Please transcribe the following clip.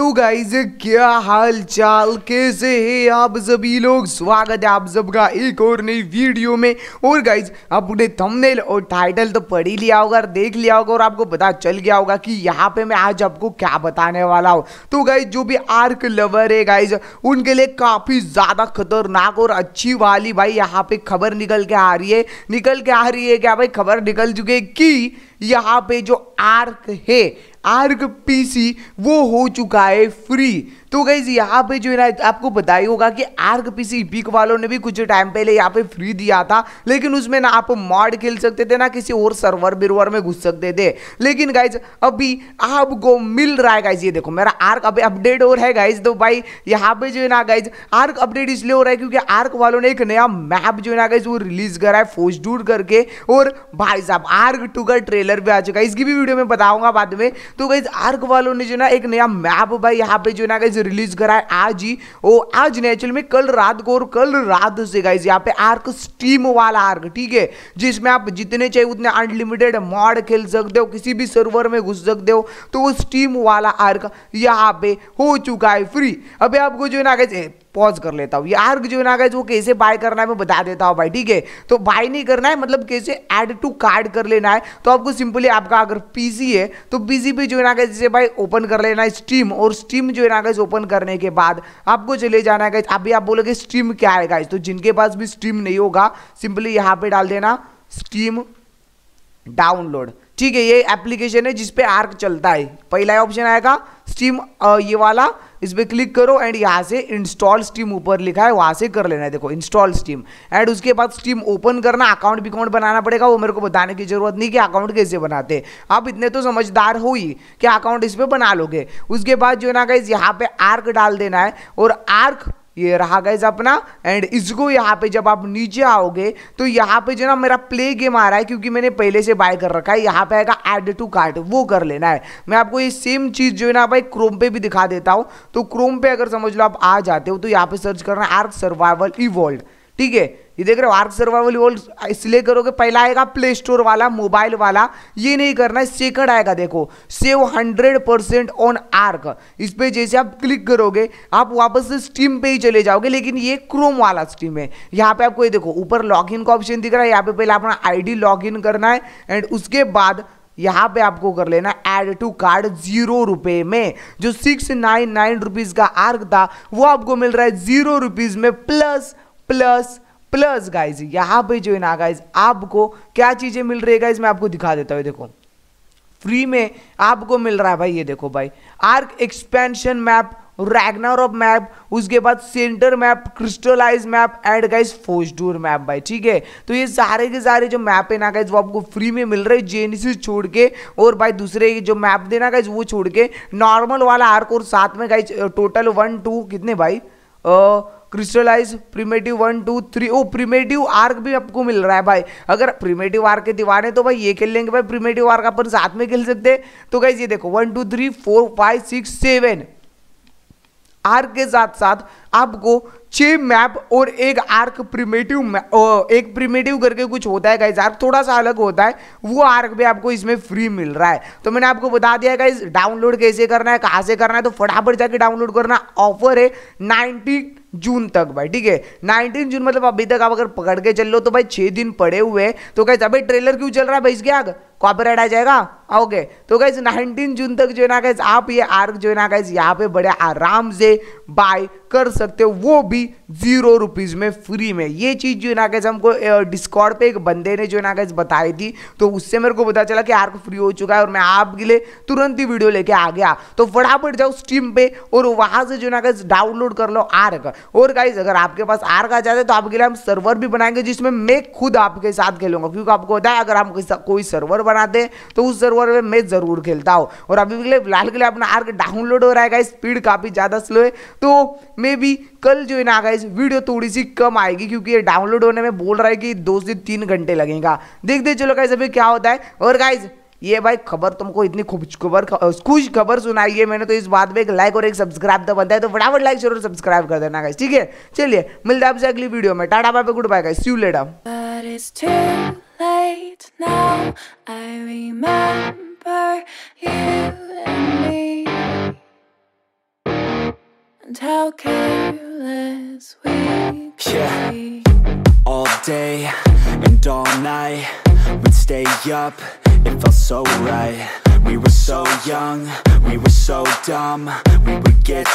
तो गाइज क्या हाल चाल कैसे है आप सभी लोग स्वागत है आप सबका एक और नई वीडियो में और गाइज आपने थंबनेल और टाइटल तो पढ़ ही लिया होगा देख लिया होगा और आपको पता चल गया होगा कि यहाँ पे मैं आज आपको क्या बताने वाला हूँ तो गाइज जो भी आर्क लवर है गाइज उनके लिए काफ़ी ज़्यादा खतरनाक और अच्छी वाली भाई यहाँ पे खबर निकल के आ रही है निकल के आ रही है क्या भाई खबर निकल चुके है कि यहाँ पे जो आर्क है आर्क पीसी वो हो चुका है फ्री तो गाइज यहाँ पे जो है ना आपको पता होगा कि आर्क पीसी बिक वालों ने भी कुछ टाइम पहले यहाँ पे फ्री दिया था लेकिन उसमें ना आप मॉड खेल सकते थे ना किसी और सर्वर बिरवर में घुस सकते थे लेकिन गाइज अभी आपको मिल रहा है गाइज ये देखो मेरा आर्क अभी अपडेट हो रहा है गाइज तो भाई यहाँ पे जो है ना गाइज आर्क अपडेट इसलिए हो रहा है क्योंकि आर्क वालों ने एक नया मैप जो है ना गाइज वो रिलीज करा है फोज डूर करके और भाई साहब आर्क टू का ट्रेलर भी आ चुका है इसकी भी वीडियो में बताऊंगा बाद में तो गाइज आर्क वालों ने जो ना एक नया मैप भाई यहाँ पे जो ना गाइज रिलीज करा है आज ही वो आज नेचुरल में कल रात को और कल रात से गाइज यहाँ पे आर्क स्टीम वाला आर्क ठीक है जिसमें आप जितने चाहिए उतने अनलिमिटेड मॉड खेल सकते हो किसी भी सर्वर में घुस सकते हो तो वो स्टीम वाला आर्क यहाँ पे हो चुका है फ्री अभी आपको जो है ना गाइज पॉज कर लेता हूँ यार जो ना गए वो कैसे बाय करना है मैं बता देता हूँ भाई ठीक है तो बाय नहीं करना है मतलब कैसे ऐड टू कार्ड कर लेना है तो आपको सिंपली आपका अगर पीसी है तो पीसी पे जो है ना गए जैसे भाई ओपन कर लेना है स्टीम और स्टीम जो है ना गए ओपन करने के बाद आपको चले जाना है अभी आप बोलोगे स्टीम क्या है गाइज तो जिनके पास भी स्टीम नहीं होगा सिंपली यहाँ पे डाल देना स्टीम डाउनलोड ठीक है ये एप्लीकेशन है जिसपे आर्क चलता है पहला ऑप्शन आएगा स्टीम ये वाला इस पर क्लिक करो एंड यहाँ से इंस्टॉल स्टीम ऊपर लिखा है वहाँ से कर लेना है देखो इंस्टॉल स्टीम एंड उसके बाद स्टीम ओपन करना अकाउंट भी अकाउंट बनाना पड़ेगा वो मेरे को बताने की जरूरत नहीं कि अकाउंट कैसे बनाते आप इतने तो समझदार हो ही कि अकाउंट इस पर बना लोगे उसके बाद जो है ना कहीं यहाँ पे आर्क डाल देना है और आर्क ये रहा गाइज अपना एंड इसको यहाँ पे जब आप नीचे आओगे तो यहाँ पे जो ना मेरा प्ले गेम आ रहा है क्योंकि मैंने पहले से बाय कर रखा है यहाँ पे आएगा ऐड टू कार्ट वो कर लेना है मैं आपको ये सेम चीज़ जो है ना भाई क्रोम पे भी दिखा देता हूँ तो क्रोम पे अगर समझ लो आप आ जाते हो तो यहाँ पे सर्च करना आर्क सर्वाइवल इवॉल्व ठीक है ये देख रहे हो आर्क सर्वाइवल वर्ल्ड इसलिए करोगे पहला आएगा प्ले स्टोर वाला मोबाइल वाला ये नहीं करना है सेकंड आएगा देखो save hundred percent on ARK इस पर जैसे आप क्लिक करोगे आप वापस से स्टीम पे ही चले जाओगे लेकिन ये क्रोम वाला स्टीम है यहाँ पे आपको ये देखो ऊपर लॉगिन का ऑप्शन दिख रहा है यहाँ पे पहले अपना आई लॉगिन करना है एंड उसके बाद यहाँ पे आपको कर लेना ऐड टू कार्ड जीरो रुपए में जो सिक्स नाइन नाइन रुपीज़ का आर्क था वो आपको मिल रहा है जीरो रुपीज़ में प्लस प्लस प्लस गाइज यहाँ पे जो है ना गाइज आपको क्या चीज़ें मिल रही है गाइज मैं आपको दिखा देता हूँ देखो फ्री में आपको मिल रहा है भाई ये देखो भाई ARK expansion map Ragnarok map उसके बाद Center map Crystal Isles map and guys Fjordur map भाई ठीक है तो ये सारे के सारे जो मैप है ना गाइज वो आपको फ्री में मिल रहे हैं जेनिसिस छोड़ के और भाई दूसरे जो मैप देना गाइज वो छोड़ के नॉर्मल वाला आर्क और साथ में गाइज टोटल वन टू कितने भाई आ, Crystal Isles primitive one two three oh primitive ARK भी आपको मिल रहा है भाई अगर प्रीमेटिव आर्क के दीवार है तो भाई ये खेल लेंगे भाई प्रीमेटिव आर्क अपन साथ में खेल सकते हैं तो गाइज ये देखो one two three four five six seven ARK के साथ साथ आपको छह मैप और एक आर्क प्रीमेटिव एक प्रीमेटिव करके कुछ होता है गाइज आर्क थोड़ा सा अलग होता है वो आर्क भी आपको इसमें फ्री मिल रहा है तो मैंने आपको बता दिया गाइज डाउनलोड कैसे करना है कहाँ से करना है तो फटाफट जाके डाउनलोड करना ऑफर है 90... जून तक भाई ठीक है 19 जून मतलब अभी तक आप अगर पकड़ के चल लो तो भाई छह दिन पड़े हुए हैं तो कहते भाई ट्रेलर क्यों चल रहा है भाई इसके आग कॉपीराइट आ जाएगा ओके तो गाइज 19 जून तक जो है ना गाइज आप ये आर्क जो है ना गाइज यहाँ पे बड़े आराम से बाय कर सकते हो वो भी जीरो रुपीज़ में फ्री में ये चीज़ जो है ना गाइज हमको डिस्कॉर्ड पे एक बंदे ने जो है ना गाइज बताई थी तो उससे मेरे को पता चला कि आर्क फ्री हो चुका है और मैं आपके लिए तुरंत ही वीडियो लेके आ गया तो फटाफट जाओ स्टीम पे और वहां से जो है ना गाइज डाउनलोड कर लो आर्क और गाइज अगर आपके पास आर्क आ जाता है तो आपके लिए हम सर्वर भी बनाएंगे जिसमें मैं खुद आपके साथ खेलूंगा क्योंकि आपको पता है अगर हम कोई सर्वर बनाते हैं तो उस सर्वर में मैं ज़रूर खेलता हूँ और अभी के लिए फिलहाल के लिए अपना आर्क डाउनलोड हो रहा है गाइस स्पीड काफ़ी ज़्यादा स्लो है तो मे भी कल जो है ना गाइस वीडियो थोड़ी सी कम आएगी क्योंकि ये डाउनलोड होने में बोल रहा है कि दो से तीन घंटे लगेगा देख दे चलो गाइस अभी क्या होता है और गाइस ये भाई खबर तुमको इतनी खुश खबर खुश खबर सुनाई है मैंने तो इस बात में एक लाइक और एक सब्सक्राइब तो बनता है तो फटाफट लाइक जरूर सब्सक्राइब कर देना गाइस ठीक है चलिए मिलते हैं आपसे अगली वीडियो में tata bye good bye guys see you later late now. I remember you and me, and how careless we yeah. Be. All day and all night, we'd stay up. It felt so right. We were so young, we were so dumb. We would get.